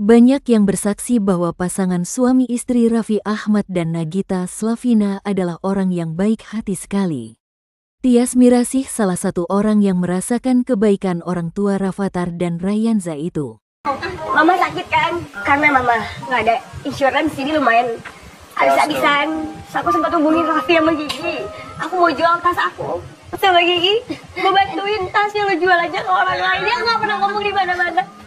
Banyak yang bersaksi bahwa pasangan suami istri Raffi Ahmad dan Nagita Slavina adalah orang yang baik hati sekali. Tias Mirasih salah satu orang yang merasakan kebaikan orang tua Rafathar dan Rayanza itu. Mama sakit kan? Karena mama nggak ada insurans jadi lumayan habis-habisan. aku sempat hubungi Raffi sama Gigi. Aku mau jual tas aku sama Gigi. Gue bantuin tasnya lo jual aja ke orang lain. Dia nggak pernah ngomong di mana-mana.